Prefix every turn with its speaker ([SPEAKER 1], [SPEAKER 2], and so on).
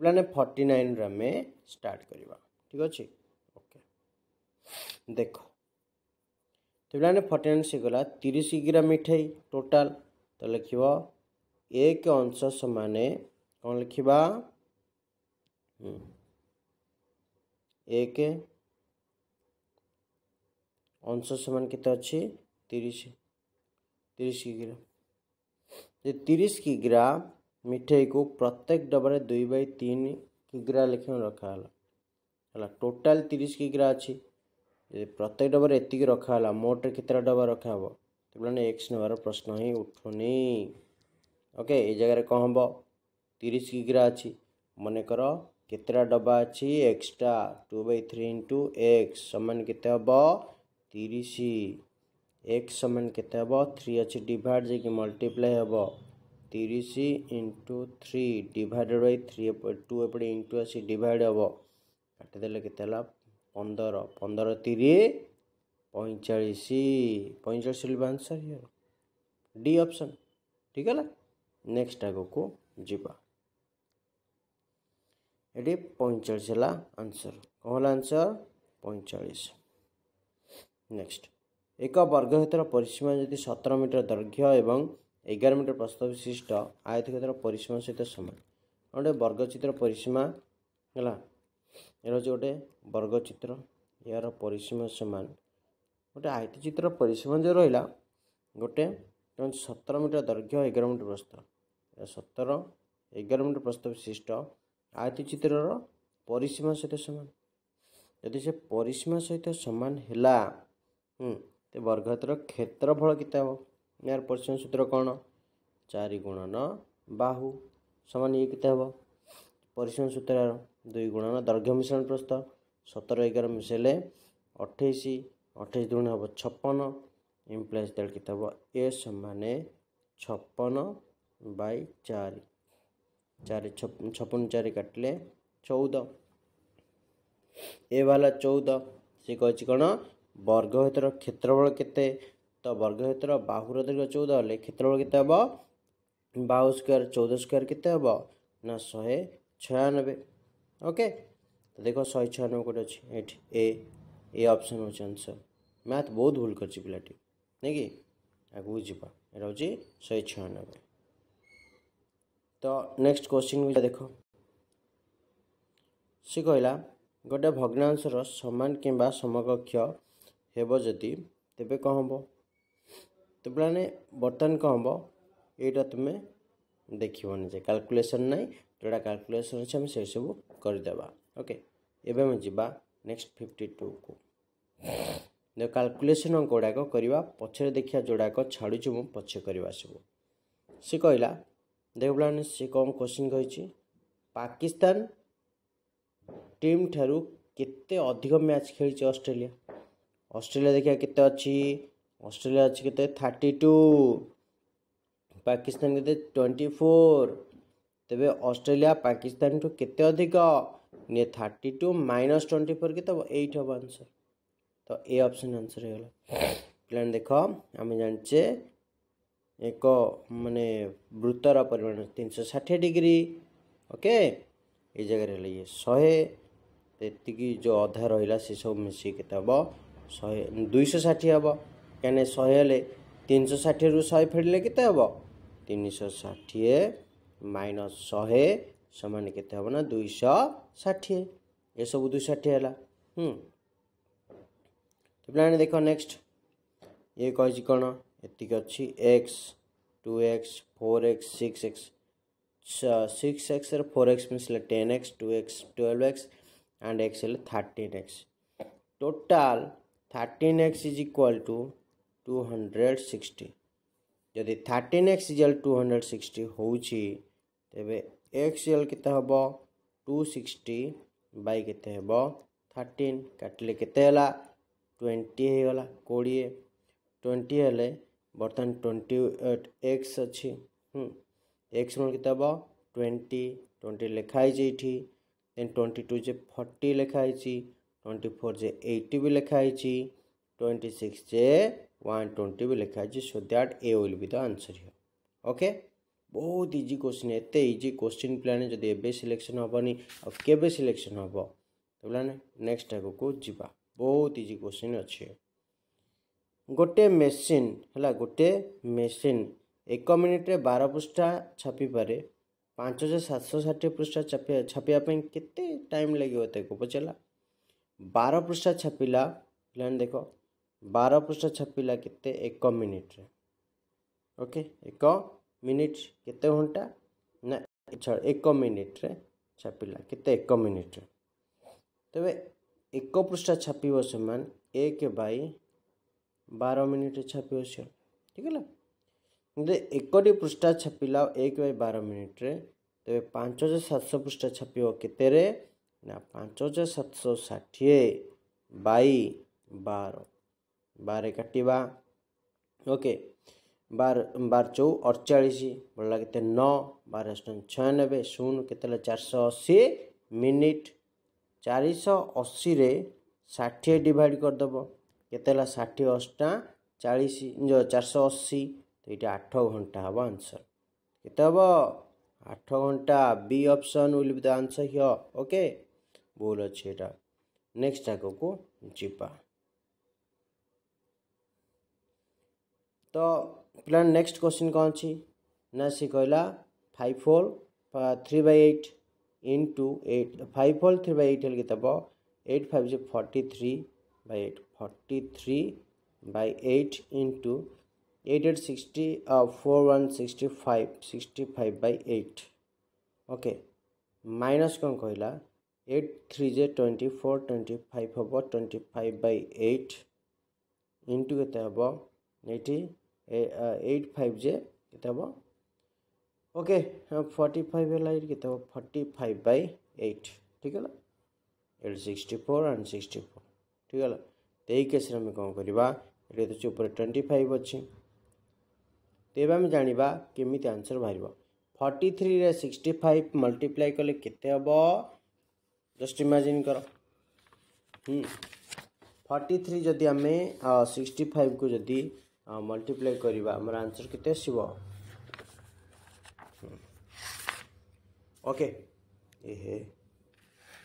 [SPEAKER 1] Forty nine आम start करवा ठीक अच्छे ओके देख तो पे फर्टी नाइन से गला तीस ग्राम मिठाई टोटाल तो लिख एक अंश सामान कौन लिखा एक अंश सामान के तीस तीस ग्राम तीस ग्राम ମିଠେଇକୁ ପ୍ରତ୍ୟେକ ଡବାରେ ଦୁଇ ବାଇ ତିନି କିଗ୍ରା ଲେଖାଏଁ ରଖାହେଲା ହେଲା ଟୋଟାଲ୍ ତିରିଶ କିଗ୍ରା ଅଛି ପ୍ରତ୍ୟେକ ଡବାରେ ଏତିକି ରଖାହେଲା ମୋଟରେ କେତେଟା ଡବା ରଖାହେବ ତେଣୁ ଏକ୍ସ ନେବାର ପ୍ରଶ୍ନ ହିଁ ଉଠୁନି ଓକେ ଏଇ ଜାଗାରେ କ'ଣ ହେବ ତିରିଶ କିଗ୍ରା ଅଛି ମନେକର କେତେଟା ଡବା ଅଛି extra two by three into x ସମାନ କେତେ ହେବ ତିରିଶ ଏକ୍ସ ସମାନ କେତେ ହେବ ଥ୍ରୀ ଅଛି ଡିଭାଇଡ଼ ଯାଇକି ମଲ୍ଟିପ୍ଲାଏ ହେବ তিরিশ into three divided by three two ଏପଟେ ଇଣ୍ଟୁ ଆସି ଡିଭାଇଡ଼ ହେବ କାଟିଦେଲେ କେତେ ହେଲା ପନ୍ଦର ପନ୍ଦର ତିରି ପଇଁଚାଳିଶ ପଇଁଚାଳିଶ ଲିଭ ଆନ୍ସର୍ ଇଏ ଡି ଅପସନ୍ ଠିକ୍ ହେଲା ନେକ୍ସଟ ଆଗକୁ ଯିବା ଏଠି ପଇଁଚାଳିଶ ହେଲା ଆନ୍ସର୍ କ'ଣ ହେଲା ଆନ୍ସର୍ ପଇଁଚାଳିଶ ନେକ୍ସଟ ଏକ ବର୍ଗ କ୍ଷେତ୍ର ପରିସୀମା ଯଦି ସତର ମିଟର ଦୈର୍ଘ୍ୟ ଏବଂ ଏଗାର ମିଟର ପ୍ରସ୍ତାବ ବିଶିଷ୍ଟ ଆୟତ କ୍ଷେତ୍ର ପରିସୀମା ସହିତ ସମାନ ଗୋଟେ ବର୍ଗଚିତ୍ର ପରିସୀମା ହେଲା ଏଇଟା ହେଉଛି ଗୋଟେ ବର୍ଗଚିତ୍ର ଏହାର ପରିସୀମା ସମାନ ଗୋଟେ ଆୟତ ଚିତ୍ର ପରିସୀମା ଯେଉଁ ରହିଲା ଗୋଟେ ସତର ମିଟର ଦୈର୍ଘ୍ୟ ଏଗାର ମିଟର ପ୍ରସ୍ତ ସତର ଏଗାର ମିଟର ପ୍ରସ୍ତାବ ବିଶିଷ୍ଟ ଆୟତ ଚିତ୍ରର ପରିସୀମା ସହିତ ସମାନ ଯଦି ସେ ପରିସୀମା ସହିତ ସମାନ ହେଲା ବର୍ଗଚିତ୍ର କ୍ଷେତ୍ରଫଳ କେତେ ହେବ ଏହାର ପରିଶ୍ରମ ସୂତ୍ର କ'ଣ ଚାରି ଗୁଣ ନ ବାହୁ ସମାନ ଇଏ କେତେ ହେବ ପରିଶ୍ରମ ସୂତ୍ରର ଦୁଇ ଗୁଣ ନ ଦୈର୍ଘ୍ୟ ମିଶ୍ରଣ ପ୍ରସ୍ତୁତ ସତର ଏଗାର ମିଶାଇଲେ ଅଠେଇଶ ଅଠେଇଶ ଗୁଣ ହେବ ଛପନ ଇମ୍ପ୍ଲାଇସ୍ ତେଳ କେତେ ହେବ ଏ ସମାନେ ଛପନ ବାଇ ଚାରି ଚାରି ଛପନ ଚାରି କାଟିଲେ ଚଉଦ ଏ ବାହାରିଲା ଚଉଦ ସେ କହିଛି କ'ଣ ବର୍ଗ ହେତୁର କ୍ଷେତ୍ରଫଳ କେତେ तो वर्ग क्षेत्र बाहूर दीर्घ चौदह हेल्ले क्षेत्रफल के बाहु स्क्वयर चौदह स्क्वयर के शहे छयानबे ओके तो देख शहे छयानबे गोटे अच्छे ये ए अपसन होन्सर मैथ बहुत भूल कर पाटी नहीं कि आगे जावा यह शहे छयानबे तो नेक्स्ट क्वेश्चन भी देख सी कहला गोटे भग्नांशर सामान कि समकक्ष होब जदि तेब कह ତ ପିଲାମାନେ ବର୍ତ୍ତମାନ କ'ଣ ହେବ ଏଇଟା ତୁମେ ଦେଖିବନି ଯେ କାଲକୁଲେସନ୍ ନାହିଁ ଯେଉଁଟା କାଲକୁଲେସନ୍ ଅଛି ଆମେ ସେସବୁ କରିଦେବା ଓକେ ଏବେ ଆମେ ଯିବା ନେକ୍ସଟ ଫିଫ୍ଟି ଟୁକୁ କାଲକୁଲେସନ୍ ଗୁଡ଼ାକ କରିବା ପଛରେ ଦେଖିବା ଯେଉଁଗୁଡ଼ାକ ଛାଡ଼ୁଛି ମୁଁ ପଛେ କରିବା ସବୁ ସେ କହିଲା ଦେଖ ପିଲାମାନେ ସେ କ'ଣ କୋଶ୍ଚିନ୍ କହିଛି ପାକିସ୍ତାନ ଟିମ୍ ଠାରୁ କେତେ ଅଧିକ ମ୍ୟାଚ୍ ଖେଳିଛି ଅଷ୍ଟ୍ରେଲିଆ ଅଷ୍ଟ୍ରେଲିଆ ଦେଖିବା କେତେ ଅଛି ऑस्ट्रेलिया अच्छी तो कितने थर्टी टू पाकिस्तान के ट्वेंटी फोर तेरे अस्ट्रेलिया पाकिस्तान ठू के अधिक ये thirty two minus twenty four के तो एट हम आंसर तो ए ऑप्शन आंसर हो पिला देख आम जानचे एक मानने वृत्तर परिमाण तीन सौ षाठी डिग्री ओके ये जगह ये शहे ଏତିକି ଯେଉଁ ଅଧା ରହିଲା ସେସବୁ ମିଶିକି କେତେ ହେବ ଶହେ ଦୁଇଶହ ଷାଠିଏ ହେବ କାହିଁକିନା ଶହେ ହେଲେ ତିନିଶହ ଷାଠିଏରୁ ଶହେ ଫେରିଲେ କେତେ ହେବ ତିନିଶହ ଷାଠିଏ ମାଇନସ୍ ଶହେ ସମାନ କେତେ ହେବ ନା ଦୁଇଶହ ଷାଠିଏ ଏସବୁ ଦୁଇଶହ ଷାଠିଏ ହେଲା ହୁଁ ତ ପିଲାମାନେ ଦେଖ ନେକ୍ସଟ ଇଏ କହିଛି କ'ଣ ଏତିକି ଅଛି x two x four x six x six ଏକ୍ସରେ ଫୋର୍ ଏକ୍ସ ମିନ୍ସ ହେଲା ten x two x twelve x and x ହେଲେ thirteen x total thirteen x is equal to two hundred sixty जदि thirteen x जेल two hundred sixty होची तेबे x equal केते हबो to sixty by केते हबो काटिले केते ट्वेंटी होगला कोड़े ट्वेंटी हेले बर्तमान ट्वेंटी एक्स अच्छी एक्स मान केते हबो ट्वेंटी ट्वेंटी लिखाई ट्वेंटी टू जे फोर्टी लिखाही ट्वेंटी फोर जे एट्टी भी लिखाई ट्वेंटी सिक्स जे ୱାନ୍ ଟ୍ୱେଣ୍ଟି ବି है जी so that A will be the answer here okay ବହୁତ ଇଜି କୋଶ୍ଚିନ୍ ଏତେ ଇଜି କୋଶ୍ଚିନ୍ ପିଲାମାନେ ଯଦି ଏବେ ସିଲେକ୍ସନ୍ ହେବନି ଆଉ କେବେ ସିଲେକ୍ସନ୍ ହେବ ତ ପିଲାମାନେ ନେକ୍ସଟ ଆଗକୁ ଯିବା ବହୁତ ଇଜି କୋଶ୍ଚିନ୍ ଅଛି ଗୋଟେ ମେସିନ୍ ହେଲା ଗୋଟେ ମେସିନ୍ ଏକ ମିନିଟ୍ରେ ବାର ପୃଷ୍ଠା ଛାପିପାରେ ପାଞ୍ଚ ହଜାର ସାତଶହ ଷାଠିଏ ପୃଷ୍ଠା ଛାପିବା ଛାପିବା ପାଇଁ କେତେ ଟାଇମ୍ ଲାଗିବ ତାକୁ ପଚାରିଲା ବାର ପୃଷ୍ଠା ଛାପିଲା ପିଲାମାନେ ଦେଖ ବାର ପୃଷ୍ଠ ଛପିଲା କେତେ ଏକ ମିନିଟ୍ରେ ଓକେ ଏକ ମିନିଟ୍ କେତେ ଘଣ୍ଟା ନା ଛାଡ଼ ଏକ ମିନିଟ୍ରେ ଛାପିଲା କେତେ ଏକ ମିନିଟ୍ରେ ତେବେ ଏକ ପୃଷ୍ଠା ଛାପିବ ସେମାନେ ଏକ ବାଇ ବାର ମିନିଟ୍ରେ ଛାପିବ ସେ ଠିକ ହେଲା କିନ୍ତୁ ଏକଟି ପୃଷ୍ଠା ଛାପିଲା ଏକ ବାଇ ବାର ମିନିଟ୍ରେ ତେବେ ପାଞ୍ଚ ହଜାର ସାତଶହ ପୃଷ୍ଠା ଛାପିବ କେତେରେ ନା ପାଞ୍ଚ ହଜାର ସାତଶହ ଷାଠିଏ ବାଇ ବାର बार इकट्ठी ओके बार बार चौ अड़चालीस बोला कितने नौ बार अष्टम छयानबे शून्य कितने चार सौ अशी मिनिट चार अशी षाठी डिवाइड करदेव केतला षाठी अष्टा चालीस चार सौ अशी तो ये आठ घंटा हम आंसर कितने आठ घंटा B option will the answer here okay बोल अच्छे नेक्स्ट आग को जीवा ତ ପିଲାମାନେ ନେକ୍ସଟ କ୍ୱେଶ୍ଚିନ୍ କ'ଣ ଅଛି ନା ସେ କହିଲା five four three by eight into eight five four three by eight ହେଲେ କେତେ ହେବ ଏଇଟ୍ ଫାଇଭ୍ ଜି forty three by eight forty three by eight into eight eight sixty four one sixty five sixty five by eight okay minus କ'ଣ କହିଲା eight three ଜେ twenty four twenty five ହେବ twenty five by eight into କେତେ ହେବ ଏଇଠି eight five जे के okay forty five है फर्टी फाइव बै एट ठीक है sixty four and sixty four ठीक है तो यही केस कौन करवा ट्वेंटी फाइव अच्छे तेब आम जाना केमी आंसर बाहर फर्टी थ्री रे सिक्सटी फाइव मल्टीप्लाई कले के हम जस्ट इमाजिन कर फर्टी थ्री जदि आम सिक्सटी फाइव को जदि मल्टिप्लाइ आन्सर के ओके okay.